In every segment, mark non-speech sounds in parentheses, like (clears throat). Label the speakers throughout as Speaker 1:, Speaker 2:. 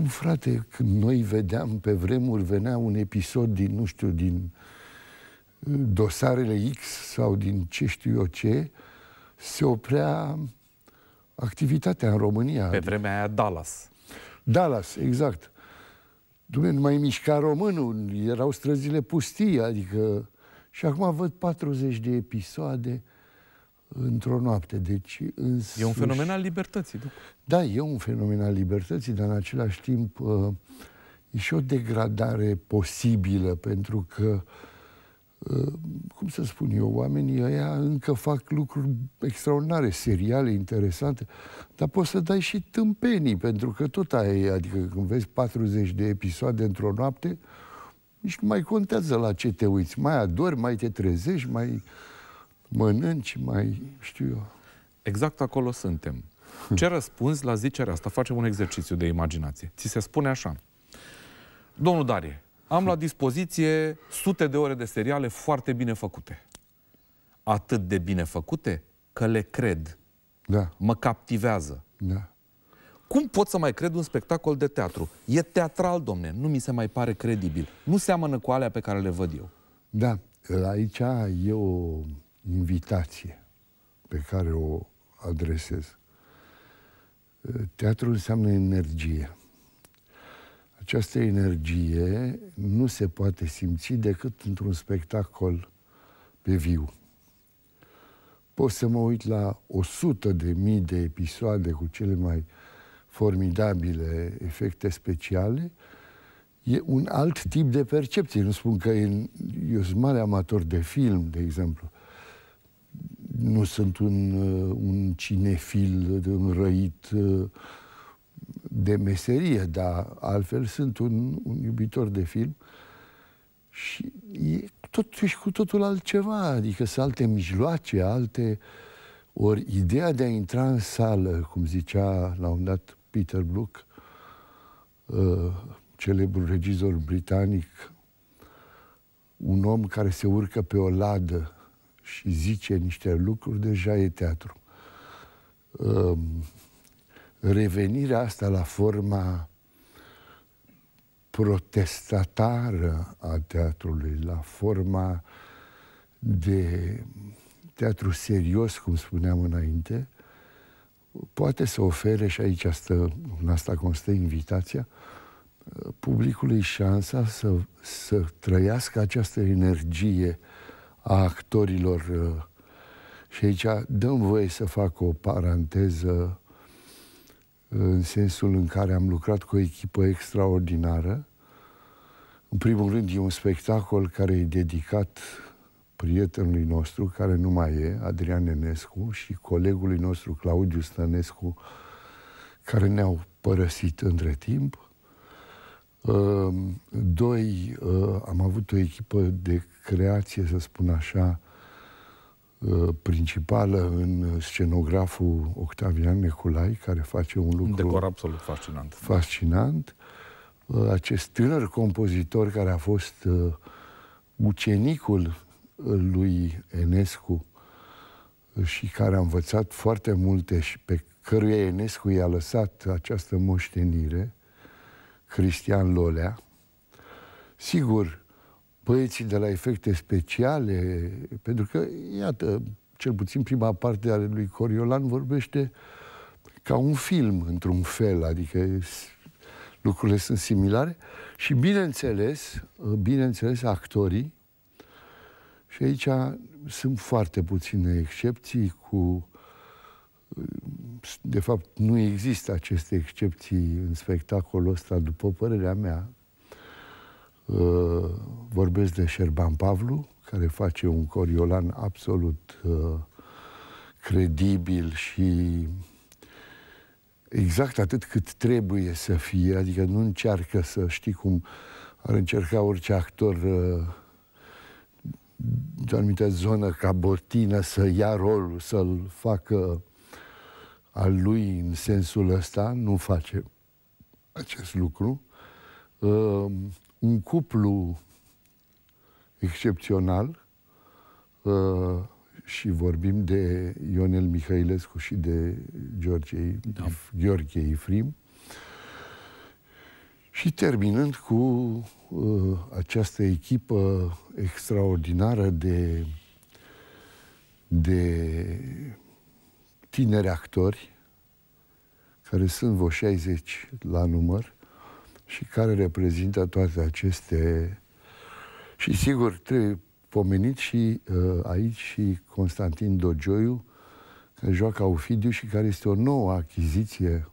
Speaker 1: Cum, frate, când noi vedeam pe vremuri, venea un episod din, nu știu, din uh, dosarele X sau din ce știu eu ce, se oprea activitatea în România. Pe vremea aia Dallas. Dallas, exact. Dumnezeu, nu mai mișca românul, erau străzile pustii, adică... Și acum văd 40 de episoade, într-o noapte. Deci, însuși... E un fenomen
Speaker 2: al libertății. Duc.
Speaker 1: Da, e un fenomen al libertății, dar în același timp uh, e și o degradare posibilă, pentru că, uh, cum să spun eu, oamenii ăia încă fac lucruri extraordinare, seriale, interesante, dar poți să dai și tâmpenii, pentru că tot aia e, adică când vezi 40 de episoade într-o noapte, nici nu mai contează la ce te uiți. Mai adori, mai te trezești, mai mănânci mai, știu eu. Exact acolo suntem.
Speaker 2: Hm. Ce răspunzi la zicerea asta? Facem un exercițiu de imaginație. Ți se spune așa. Domnul Darie, am la dispoziție sute de ore de seriale foarte bine făcute. Atât de bine făcute că le cred. Da. Mă captivează. Da. Cum pot să mai cred un spectacol de teatru? E teatral, domne, nu mi se mai pare credibil. Nu seamănă cu alea pe care le văd eu.
Speaker 1: Da, aici e o invitație pe care o adresez. Teatrul înseamnă energie. Această energie nu se poate simți decât într-un spectacol pe viu. Pot să mă uit la o sută de mii de episoade cu cele mai formidabile efecte speciale, e un alt tip de percepție. Nu spun că e, eu sunt mare amator de film, de exemplu, nu sunt un, uh, un cinefil înrăit uh, de meserie, dar altfel sunt un, un iubitor de film și e totuși cu totul altceva, adică sunt alte mijloace, alte... Ori ideea de a intra în sală, cum zicea la un dat Peter Brook, uh, celebrul regizor britanic, un om care se urcă pe o ladă și zice niște lucruri, deja e teatru. Ehm, revenirea asta la forma protestatară a teatrului, la forma de teatru serios, cum spuneam înainte, poate să ofere, și aici stă, în asta constă invitația, publicului șansa să, să trăiască această energie uh, a actorilor. Uh, și aici dăm voie să fac o paranteză uh, în sensul în care am lucrat cu o echipă extraordinară. În primul rând, e un spectacol care e dedicat prietenului nostru, care nu mai e, Adrian Enescu, și colegului nostru, Claudiu Stănescu, care ne-au părăsit între timp. Ehm, doi, uh, am avut o echipă de creație, să spun așa, uh, principală în scenograful Octavian Neculai, care face un lucru... Un decor absolut fascinant. Fascinant. Eh, acest tânăr compozitor care a fost ucenicul lui Enescu și care a învățat foarte multe și pe căruia Enescu i-a lăsat această moștenire, Cristian Lolea. Sigur, băieții de la efecte speciale, pentru că, iată, cel puțin prima parte ale lui Coriolan vorbește ca un film, într-un fel, adică lucrurile sunt similare și, bineînțeles, bineînțeles, actorii, și aici sunt foarte puține excepții cu de fapt, nu există aceste excepții în spectacolul ăsta, după părerea mea. Uh, vorbesc de Șerban Pavlu, care face un coriolan absolut uh, credibil și exact atât cât trebuie să fie, adică nu încearcă să știi cum ar încerca orice actor de o anumită zonă ca botină să ia rolul, să-l facă al lui în sensul ăsta, nu face acest lucru. Uh, un cuplu excepțional uh, și vorbim de Ionel Mihailescu și de George, da. Gheorghe Ifrim și terminând cu uh, această echipă extraordinară de de tineri actori, care sunt vreo 60 la număr și care reprezintă toate aceste... Și sigur, trebuie pomenit și uh, aici și Constantin Dogioiu, care joacă Ofidiu și care este o nouă achiziție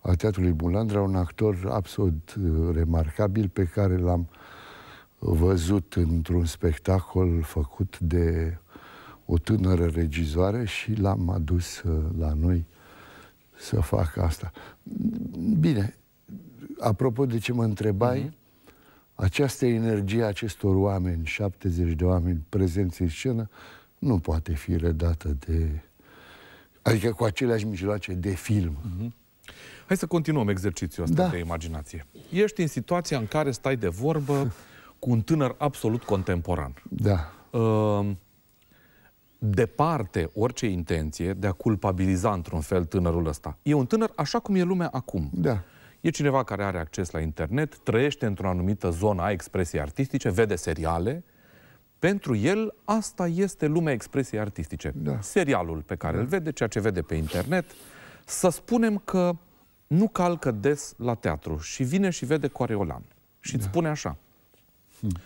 Speaker 1: a Teatrului Bulandra, un actor absolut uh, remarcabil pe care l-am văzut într-un spectacol făcut de o tânără regizoare și l-am adus uh, la noi să fac asta. Bine, apropo de ce mă întrebai, mm-hmm. această energie acestor oameni, 70 de oameni prezenți în scenă, nu poate fi redată de... Adică cu aceleași mijloace de film. Mm-hmm.
Speaker 2: Hai să continuăm exercițiul ăsta da. de imaginație. Ești în situația în care stai de vorbă (laughs) cu un tânăr absolut contemporan. Da. Uh, departe orice intenție de a culpabiliza într-un fel tânărul ăsta. E un tânăr așa cum e lumea acum. Da. E cineva care are acces la internet, trăiește într-o anumită zonă a expresiei artistice, vede seriale. Pentru el, asta este lumea expresiei artistice. Da. Serialul pe care da. îl vede, ceea ce vede pe internet. Să spunem că nu calcă des la teatru și vine și vede Coreolan. Și da. spune așa. Hm.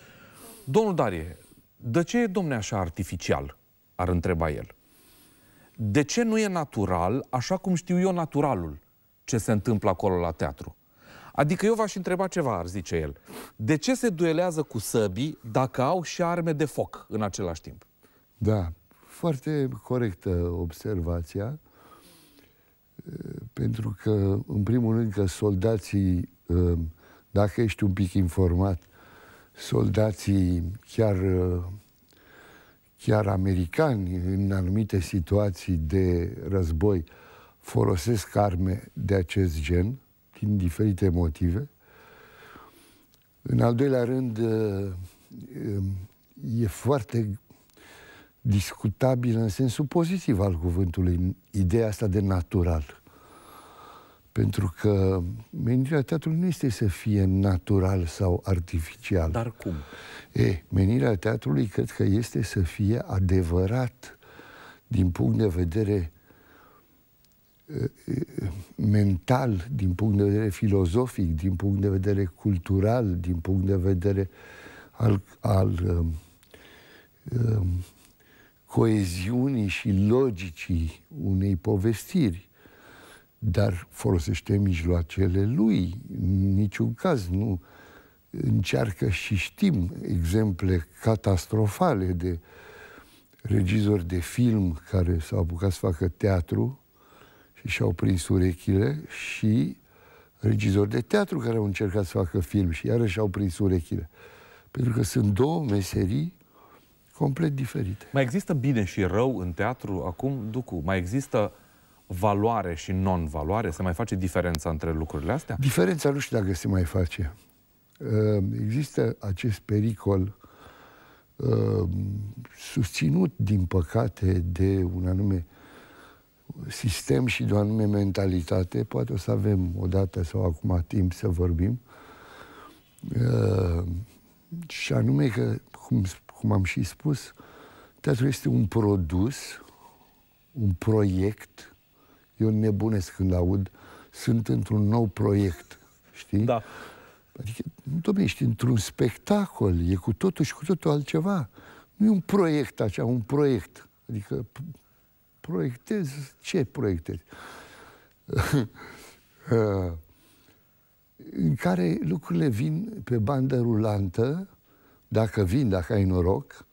Speaker 2: Domnul Darie, de ce e domne așa artificial? ar întreba el. De ce nu e natural, așa cum știu eu naturalul, ce se întâmplă acolo la teatru? Adică eu v-aș întreba ceva, ar zice el. De ce se duelează cu săbii dacă au și arme de foc în același timp?
Speaker 1: Da, foarte corectă observația, pentru că, în primul rând, că soldații, dacă ești un pic informat, soldații chiar chiar americani în anumite situații de război folosesc arme de acest gen, din diferite motive. În al doilea rând, uh, um, e foarte discutabil în sensul pozitiv al cuvântului ideea asta de natural. Pentru că menirea teatrului nu este să fie natural sau artificial. Dar cum? E, menirea teatrului cred că este să fie adevărat din punct de vedere mental, din punct de vedere filozofic, din punct de vedere cultural, din punct de vedere al, al um, um, coeziunii și logicii unei povestiri dar folosește mijloacele lui. În niciun caz nu încearcă și știm exemple catastrofale de regizori de film care s-au apucat să facă teatru și și-au prins urechile și regizori de teatru care au încercat să facă film și iarăși au prins urechile. Pentru că sunt două meserii complet diferite.
Speaker 2: Mai există bine și rău în teatru acum, Ducu? Mai există valoare și non-valoare? Se mai face diferența
Speaker 1: între lucrurile astea? Diferența nu știu dacă se mai face. Ehm, există acest pericol ehm, susținut, din păcate, de un anume sistem și de o anume mentalitate. Poate o să avem o dată sau acum timp să vorbim. Ehm, și anume că, cum, cum am și spus, teatrul este un produs, un proiect eu nebunesc când aud, sunt într-un nou proiect, știi? Da. Adică, domnule, ești într-un spectacol, e cu totul și cu totul altceva. Nu e un proiect așa, un proiect. Adică, proiectez, ce proiectezi? (laughs) Ă, în care lucrurile vin pe bandă rulantă, dacă vin, dacă ai noroc,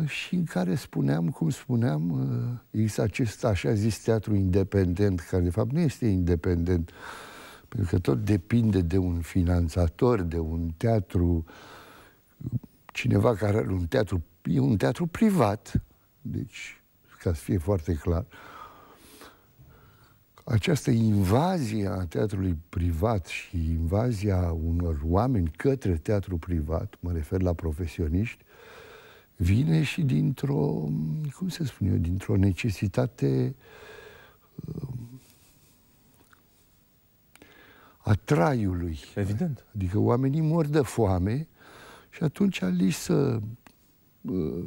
Speaker 1: Eh, și în care spuneam, cum spuneam, eh, există acest așa zis teatru independent, care de fapt nu este independent, pentru că tot depinde de un finanțator, de un teatru, cineva care are un teatru, e un teatru privat, deci, ca să fie foarte clar, această invazie a teatrului privat și invazia unor oameni către teatru privat, mă refer la profesioniști, vine și dintr-o, cum se spun eu, dintr-o necesitate um, a traiului. Evident. Adică oamenii mor de foame și atunci li să uh,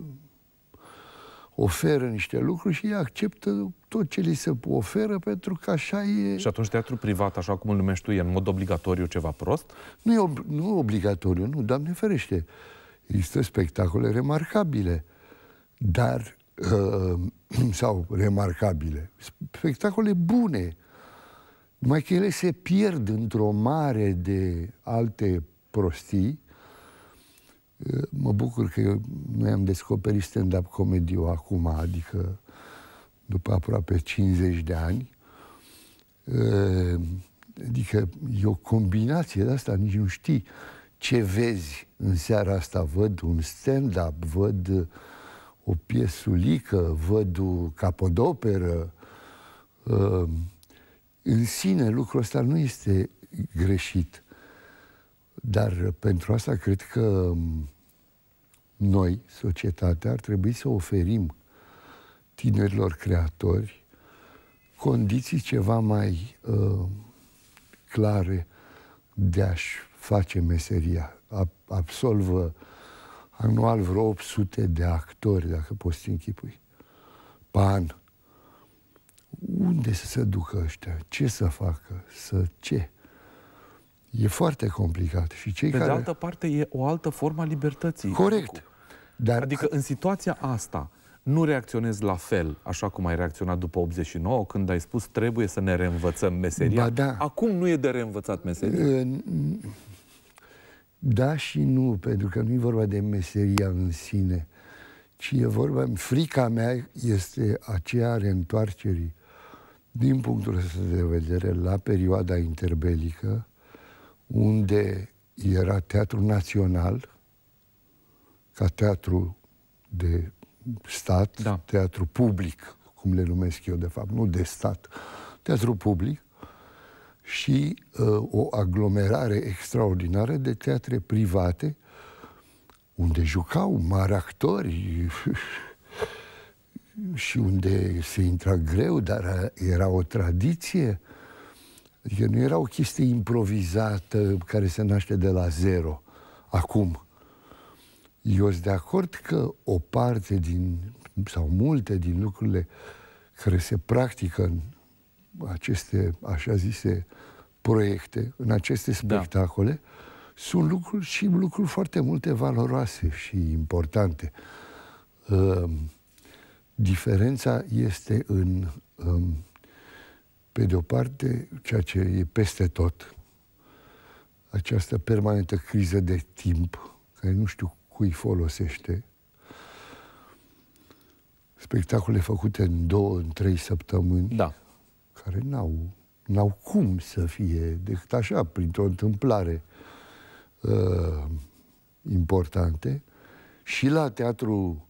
Speaker 1: oferă niște lucruri și ei acceptă tot ce li se oferă pentru că așa e... Și atunci teatru privat, așa cum îl numești tu, e în mod obligatoriu ceva prost? Nu e ob- nu obligatoriu, nu, Doamne ferește. Uh, Există spectacole remarcabile, dar uh, (clears throat) sau remarcabile, spectacole bune, numai că ele se pierd într-o mare de alte prostii. Uh, mă bucur că noi am descoperit stand-up comedy acum, adică după aproape 50 de ani. Uh, adică e o combinație de asta, nici nu știi ce vezi în seara asta văd un stand-up, văd o piesulică, văd o capodoperă. Ehm, în sine lucrul ăsta nu este greșit. Dar pentru asta cred că ehm, noi, societatea, ar trebui să oferim tinerilor creatori condiții ceva mai uh, clare de a-și face meseria, absolvă anual vreo 800 de actori, dacă poți să închipui. Pan. Unde să se ducă ăștia? Ce să facă? Să ce? E foarte complicat. Și cei Pe care... de altă
Speaker 2: parte, e o altă formă a libertății. Corect. Dar... Adică, în situația asta, nu reacționezi la fel, așa cum ai reacționat după 89, când ai spus trebuie să ne reînvățăm meseria. Ba da. Acum nu e de reînvățat meseria.
Speaker 1: Da și nu, pentru că nu e vorba de meseria în sine, ci e vorba, frica mea este aceea reîntoarcerii, din punctul ăsta de vedere, la perioada interbelică, unde era teatru național, ca teatru de stat, da. teatru public, cum le numesc eu de fapt, nu de stat, teatru public, și uh, o aglomerare extraordinară de teatre private unde jucau mari actori (laughs) și unde se intra greu, dar era o tradiție. Adică nu era o chestie improvizată care se naște de la zero, acum. Eu sunt de acord că o parte din, sau multe din lucrurile care se practică în aceste, așa zise, proiecte, în aceste da. spectacole, da. sunt lucruri și lucruri foarte multe valoroase și importante. Uh, diferența este în, um, pe de o parte, ceea ce e peste tot, această permanentă criză de timp, care nu știu cui folosește, spectacole făcute în două, în trei săptămâni, da. care n-au n-au cum să fie decât așa, printr-o întâmplare uh, importante. Și la teatru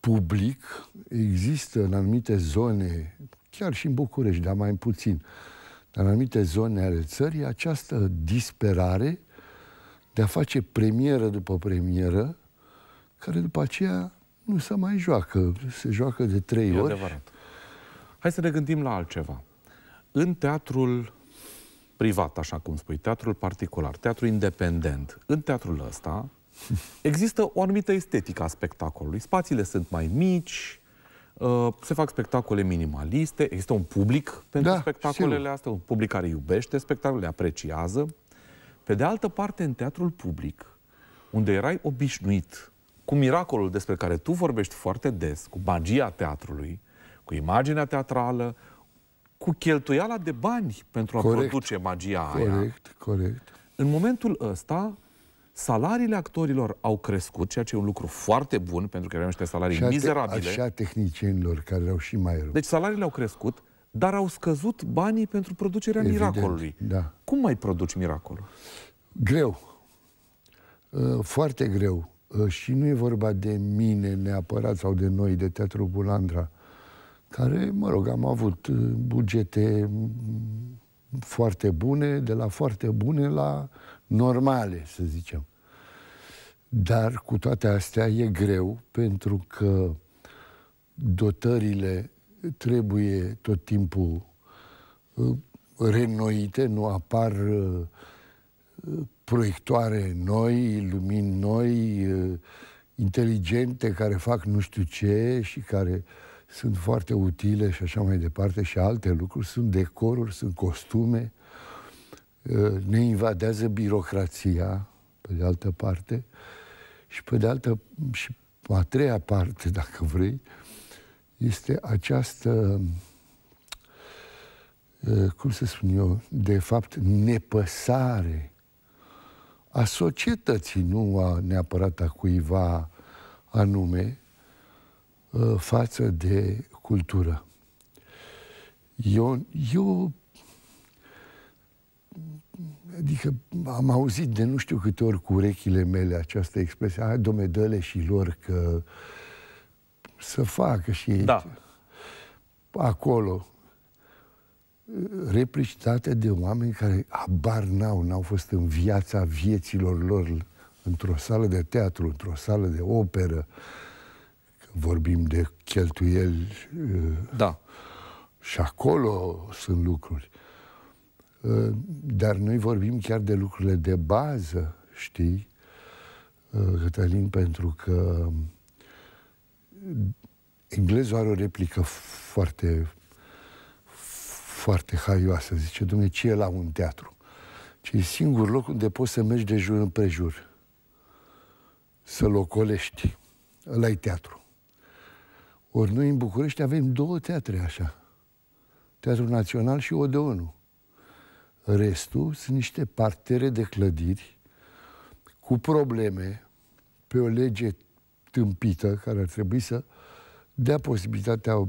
Speaker 1: public există în anumite zone, chiar și în București, dar mai puțin, în anumite zone ale țării, această disperare de a face premieră după premieră, care după aceea nu se mai joacă, se joacă de trei e ori. Adevărat. Hai să ne gândim la altceva în
Speaker 2: teatrul privat, așa cum spui, teatrul particular, teatrul independent, în teatrul ăsta (laughs) există o anumită estetică a spectacolului. Spațiile sunt mai mici, ă, se fac spectacole minimaliste, există un public pentru da, spectacolele sigur. astea, un public care iubește spectacolele, apreciază. Pe de altă parte, în teatrul public, unde erai obișnuit cu miracolul despre care tu vorbești foarte des, cu magia teatrului, cu imaginea teatrală, cu cheltuiala de bani pentru a corect. produce magia corect, aia. Corect, corect. În momentul ăsta, salariile actorilor au crescut, ceea ce e un lucru foarte bun, pentru că aveam niște salarii și mizerabile. Și a
Speaker 1: tehnicienilor, care au și mai rău.
Speaker 2: Deci salariile au crescut, dar au scăzut banii pentru producerea Evident, miracolului.
Speaker 1: Da. Cum mai produci miracolul? Greu. Uh, foarte greu. Uh, și nu e vorba de mine neapărat sau de noi, de Teatrul Bulandra care, mă rog, am avut uh, bugete mm, foarte bune, de la foarte bune la normale, să zicem. Dar cu toate astea e greu pentru că dotările trebuie tot timpul uh, renoite, nu apar uh, proiectoare noi, lumini noi, inteligente, care fac nu știu ce și care uh, sunt foarte utile și așa mai departe și alte lucruri, sunt decoruri, sunt costume, ă, ne invadează birocrația, pe de altă parte, și pe de altă, și a treia parte, (laughs) dacă vrei, este această, ă, cum să spun eu, de fapt, nepăsare a societății, nu a neapărat a cuiva anume, Uh, față de cultură. Eu, eu adică am auzit de nu știu câte ori cu urechile mele această expresie, hai domedele și lor că să facă și ei. Da. Acolo, replicitate de oameni care abar n-au, n-au fost în viața vieților lor într-o sală de teatru, într-o sală de operă, uh, vorbim de cheltuieli. Uh, da. Și acolo sunt lucruri. Uh, dar noi vorbim chiar de lucrurile de bază, știi, uh, Cătălin, pentru că englezul are o replică foarte, foarte haioasă. Zice, domne, ce e la un teatru? Ce e singur loc unde poți să mergi de jur împrejur, să locolești. Ăla e teatru. Ori noi în București avem două teatre așa. Teatrul Național și Odeonul. Restul sunt niște partere de clădiri cu probleme pe o lege tâmpită care ar trebui să dea posibilitatea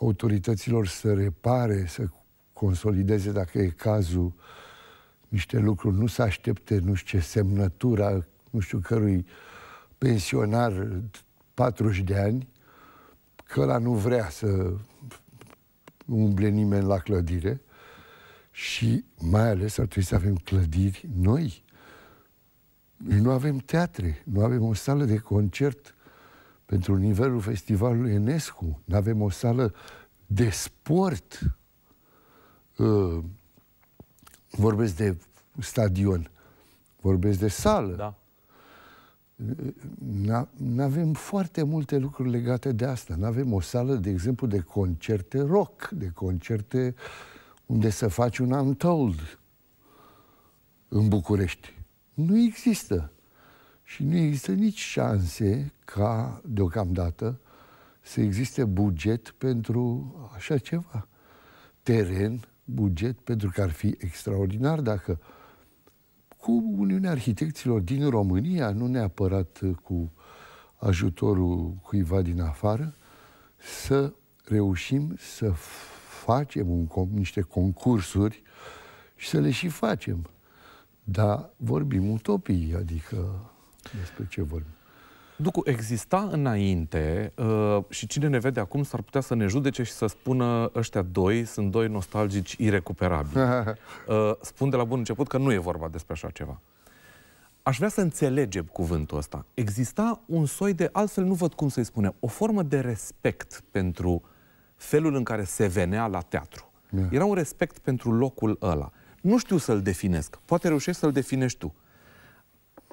Speaker 1: autorităților să repare, să consolideze, dacă e cazul, niște lucruri, nu să aștepte, nu știu ce, semnătura, nu știu cărui pensionar 40 de ani, că ăla nu vrea să umble nimeni la clădire și mai ales ar trebui să avem clădiri noi. Noi nu avem teatre, nu avem o sală de concert pentru nivelul festivalului Enescu, nu avem o sală de sport. Uh, vorbesc de stadion, vorbesc de sală. Da nu avem foarte multe lucruri legate de asta. Nu avem o sală, de exemplu, de concerte rock, de concerte unde să faci un untold în București. Nu există. Și nu există nici șanse ca, deocamdată, să existe buget pentru așa ceva. Teren, buget, pentru că ar fi extraordinar dacă uh, cu Uniunea Arhitecților din România, nu neapărat uh, cu ajutorul cuiva din afară, să reușim să facem un, niște concursuri și să le și facem. Dar vorbim utopii, adică despre ce vorbim.
Speaker 2: Ducu, exista înainte uh, și cine ne vede acum s-ar putea să ne judece și să spună ăștia doi sunt doi nostalgici irecuperabili. (laughs) Uh, spun de la bun început că nu e vorba despre așa ceva. Aș vrea să înțelegem cuvântul ăsta. Exista un soi de, altfel nu văd cum să-i spunem, o formă de respect pentru felul în care se venea la teatru. Yeah. Da. Era un respect pentru locul ăla. Nu știu să-l definesc. Poate reușești să-l definești tu.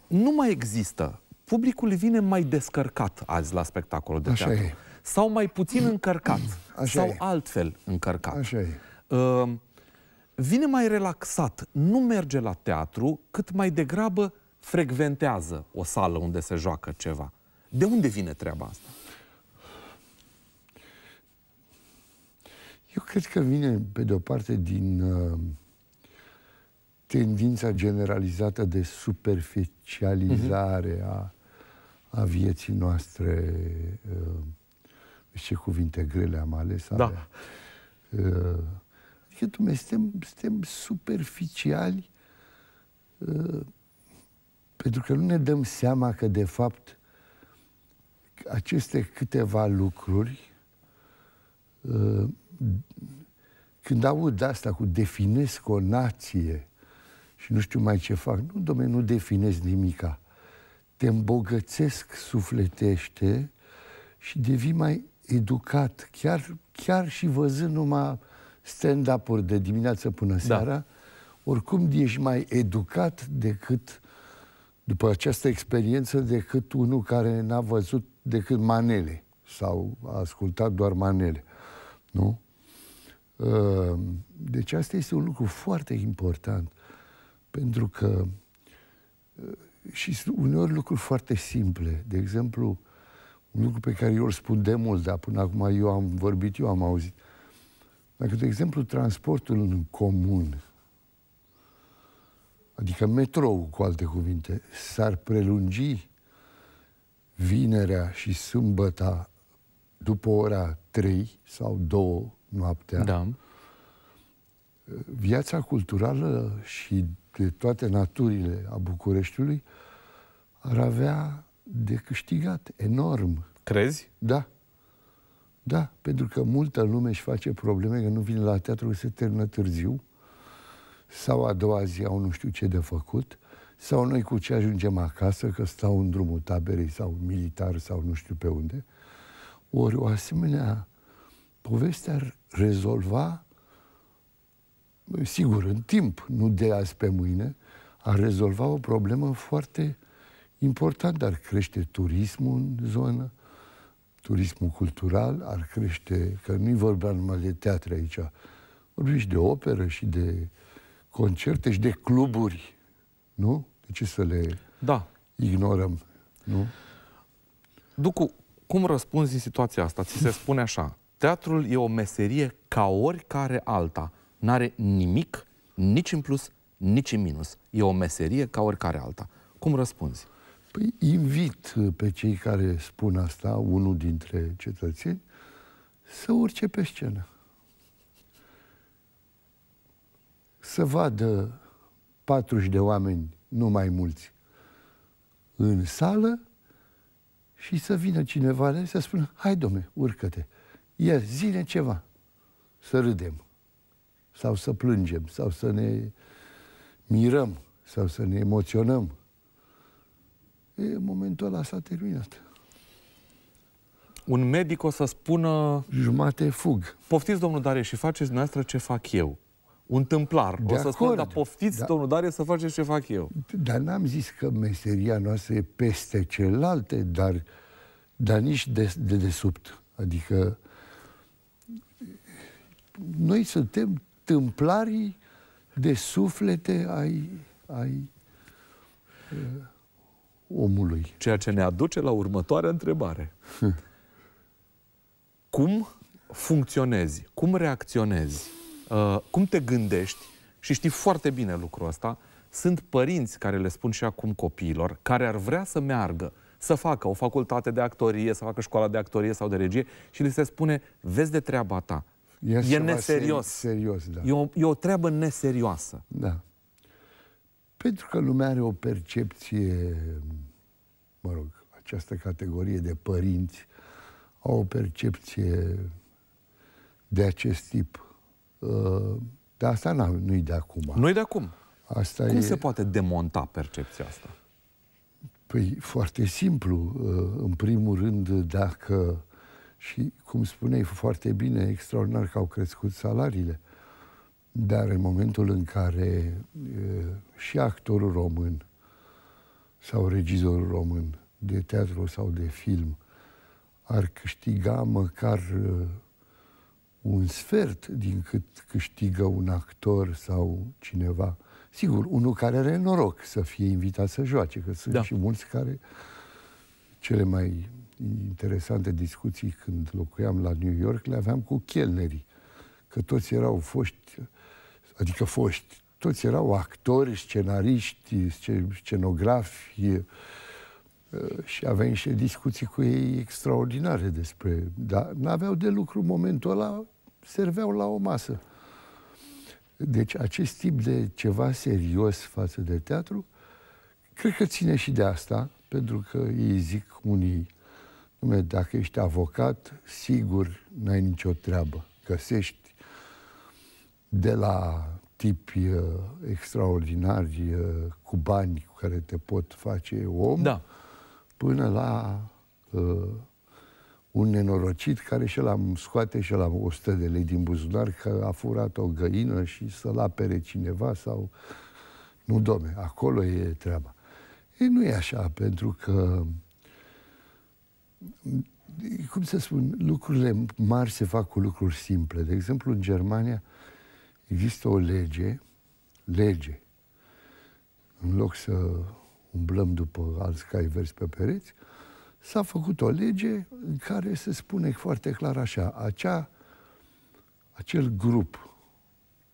Speaker 2: Nu mai există publicul vine mai descărcat azi la spectacolul de Așa teatru. E. Sau mai puțin încărcat. (clears throat) Așa sau e. altfel încărcat. Așa e. Uh, vine mai relaxat, nu merge la teatru, cât mai degrabă frecventează o sală unde se joacă ceva. De unde vine treaba asta?
Speaker 1: Eu cred că vine, pe de-o parte, din uh, tendința generalizată de superficializare uh-huh. a a vieții noastre. Uh, ce cuvinte grele am ales. Da. Uh, adică, Dumnezeu, suntem, suntem superficiali uh, pentru că nu ne dăm seama că, de fapt, aceste câteva lucruri, uh, când aud asta cu definesc o nație și nu știu mai ce fac, nu, domnule, nu definez nimica te îmbogățesc sufletește și devii mai educat, chiar, chiar și văzând numai stand-up-uri de dimineață până da. seara, da. oricum ești mai educat decât după această experiență decât unul care n-a văzut decât manele sau a ascultat doar manele. Nu? Ehm, deci asta este un lucru foarte important pentru că și uneori lucruri foarte simple. De exemplu, un lucru pe care eu îl spun de mult, dar până acum eu am vorbit, eu am auzit. Dacă, de exemplu, transportul în comun, adică metrou, cu alte cuvinte, s-ar prelungi vinerea și sâmbăta după ora 3 sau 2 noaptea, da. viața culturală și de toate naturile a Bucureștiului, ar avea de câștigat enorm. Crezi? Da. Da, pentru că multă lume își face probleme că nu vine la teatru, se termină târziu, sau a doua zi au nu știu ce de făcut, sau noi cu ce ajungem acasă, că stau în drumul taberei sau militar sau nu știu pe unde. Ori o asemenea poveste ar rezolva sigur, în timp, nu de azi pe mâine, ar rezolva o problemă foarte importantă. Ar crește turismul în zonă, turismul cultural, ar crește, că nu-i vorba numai de teatre aici, vorbim și de operă și de concerte și de cluburi, nu? De ce să le da. ignorăm, nu?
Speaker 2: Ducu, cum răspunzi în situația asta? Ți se spune așa, teatrul e o meserie ca oricare alta. N-are nimic, nici în plus, nici în minus. E o meserie ca oricare alta. Cum
Speaker 1: răspunzi? Păi invit uh, pe cei care spun asta, unul dintre cetățeni, să urce pe scenă. Să vadă 40 de oameni, nu mai mulți, în sală și să vină cineva să spună, hai domne, urcă-te, ia zine ceva, să râdem sau să plângem, sau să ne mirăm, sau să ne emoționăm. E momentul ăla s-a terminat. Un
Speaker 2: medic o să spună... Jumate fug. Poftiți, domnul Dare, și faceți dumneavoastră ce fac eu. Un tâmplar. De o să spun, dar poftiți, da. domnul Dare, să faceți ce fac eu.
Speaker 1: Dar n-am zis că meseria noastră e peste celelalte, dar, dar nici de, de desubt. Adică noi suntem tâmplarii de suflete ai, ai uh, omului.
Speaker 2: Ceea ce ne aduce la următoarea întrebare. (laughs) cum funcționezi? Cum reacționezi? Uh, cum te gândești? Și știi foarte bine lucrul ăsta. Sunt părinți care le spun și acum copiilor care ar vrea să meargă să facă o facultate de actorie, să facă școala de actorie sau de regie și li se spune, vezi de treaba ta,
Speaker 1: E, e neserios. Serios, da. e, o, e o treabă neserioasă. Da. Pentru că lumea are o percepție, mă rog, această categorie de părinți au o percepție de acest tip. Uh, dar asta nu-i de acum. Nu-i de acum. Asta Cum e... se
Speaker 2: poate demonta percepția asta?
Speaker 1: Păi foarte simplu. Uh, în primul rând, dacă și cum spuneai foarte bine, extraordinar că au crescut salariile. Dar în momentul în care uh, și actorul român sau regizorul român de teatru sau de film ar câștiga măcar uh, un sfert din cât câștigă un actor sau cineva. Sigur, unul care are noroc să fie invitat să joace, că sunt da. și mulți care cele mai interesante discuții când locuiam la New York, le aveam cu chelnerii, că toți erau foști, adică foști, toți erau actori, scenariști, scenografi și aveam niște discuții cu ei extraordinare despre... Dar n-aveau de lucru în momentul ăla, serveau la o masă. Deci acest tip de ceva serios față de teatru, cred că ține și de asta, pentru că ei zic unii Dom'le, dacă ești avocat, sigur n-ai nicio treabă. Găsești de la tipi uh, extraordinari uh, cu bani cu care te pot face om, da. până la uh, un nenorocit care și l-am scoate și la 100 de lei din buzunar că a furat o găină și să-l apere cineva sau... Nu, domne, acolo e treaba. E, nu e așa, pentru că cum să spun, lucrurile mari se fac cu lucruri simple. De exemplu, în Germania există o lege, lege, în loc să umblăm după alți cai verzi pe pereți, s-a făcut o lege în care se spune foarte clar așa, acea, acel grup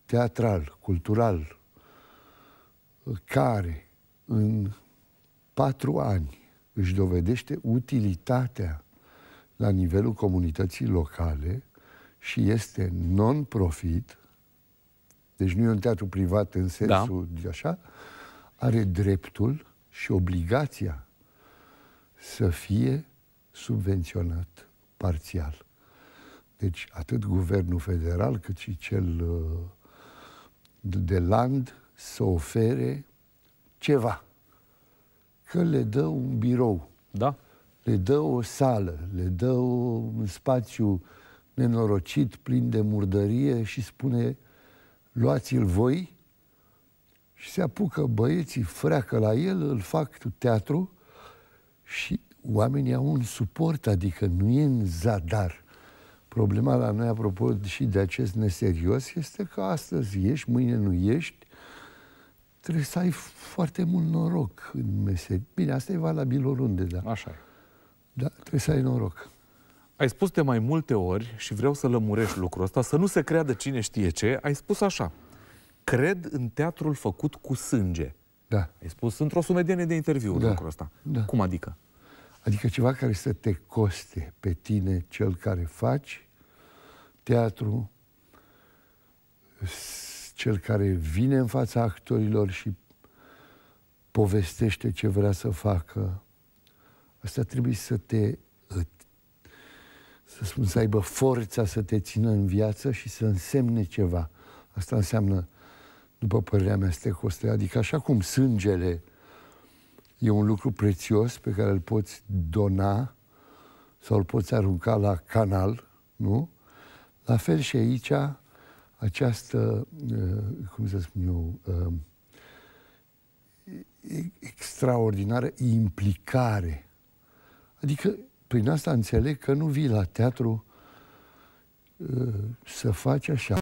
Speaker 1: teatral, cultural, care în patru ani își dovedește utilitatea la nivelul comunității locale și este non-profit, deci nu e un teatru privat în da. sensul da. de așa, are dreptul și obligația să fie subvenționat parțial. Deci atât guvernul federal cât și cel uh, de land să ofere ceva că le dă un birou. Da. Le dă o sală, le dă un spațiu nenorocit, plin de murdărie și spune luați-l voi și se apucă băieții, freacă la el, îl fac teatru și oamenii au un suport, adică nu e în zadar. Problema la noi, apropo și de acest neserios, este că astăzi ești, mâine nu ești, trebuie să ai foarte mult noroc în meserie. Bine, asta e valabil oriunde, da. Așa e. Da, trebuie să ai noroc.
Speaker 2: Ai spus de mai multe ori, și vreau să lămurești lucrul ăsta, să nu se creadă cine știe ce, ai spus așa, cred în teatrul făcut cu sânge. Da. Ai spus într-o sumedenie de interviu da. lucrul ăsta.
Speaker 1: Da. Cum adică? Adică ceva care să te coste pe tine, cel care faci, teatru, cel care vine în fața actorilor și povestește ce vrea să facă. Asta trebuie să te să spun, să aibă forța să te țină în viață și să însemne ceva. Asta înseamnă, după părerea mea, să te Adică așa cum sângele e un lucru prețios pe care îl poți dona sau îl poți arunca la canal, nu? La fel și aici această, uh, cum să spun eu, uh, extraordinară implicare. Adică, prin asta înțeleg că nu vii la teatru uh, să faci așa.